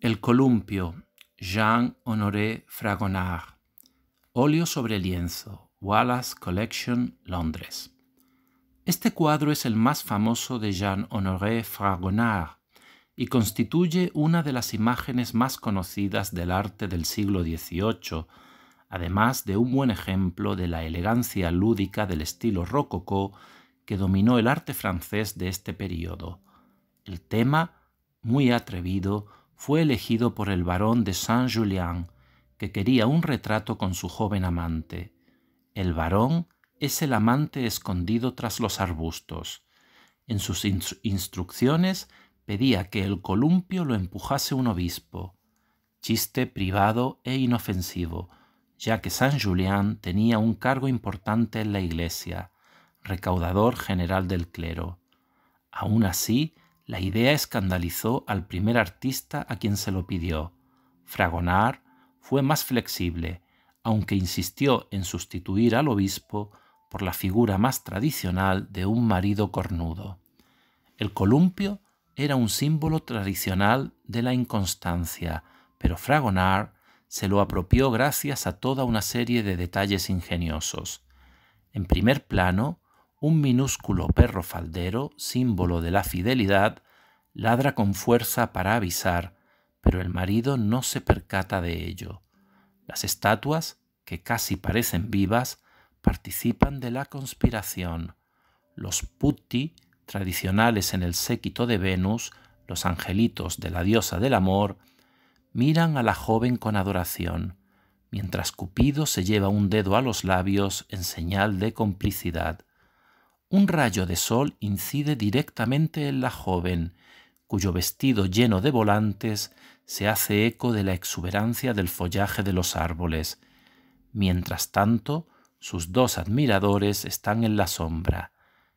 El columpio, Jean Honoré Fragonard. Óleo sobre lienzo, Wallace Collection, Londres. Este cuadro es el más famoso de Jean Honoré Fragonard y constituye una de las imágenes más conocidas del arte del siglo XVIII, además de un buen ejemplo de la elegancia lúdica del estilo rococó que dominó el arte francés de este periodo. El tema, muy atrevido, fue elegido por el barón de Saint-Julien, que quería un retrato con su joven amante. El barón es el amante escondido tras los arbustos. En sus instrucciones pedía que el columpio lo empujase un obispo. Chiste privado e inofensivo, ya que Saint-Julien tenía un cargo importante en la iglesia, recaudador general del clero. Aún así, la idea escandalizó al primer artista a quien se lo pidió. Fragonard fue más flexible, aunque insistió en sustituir al obispo por la figura más tradicional de un marido cornudo. El columpio era un símbolo tradicional de la inconstancia, pero Fragonard se lo apropió gracias a toda una serie de detalles ingeniosos. En primer plano, un minúsculo perro faldero, símbolo de la fidelidad, ladra con fuerza para avisar, pero el marido no se percata de ello. Las estatuas, que casi parecen vivas, participan de la conspiración. Los putti, tradicionales en el séquito de Venus, los angelitos de la diosa del amor, miran a la joven con adoración, mientras Cupido se lleva un dedo a los labios en señal de complicidad un rayo de sol incide directamente en la joven, cuyo vestido lleno de volantes se hace eco de la exuberancia del follaje de los árboles. Mientras tanto, sus dos admiradores están en la sombra,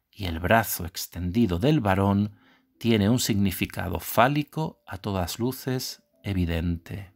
y el brazo extendido del varón tiene un significado fálico a todas luces evidente.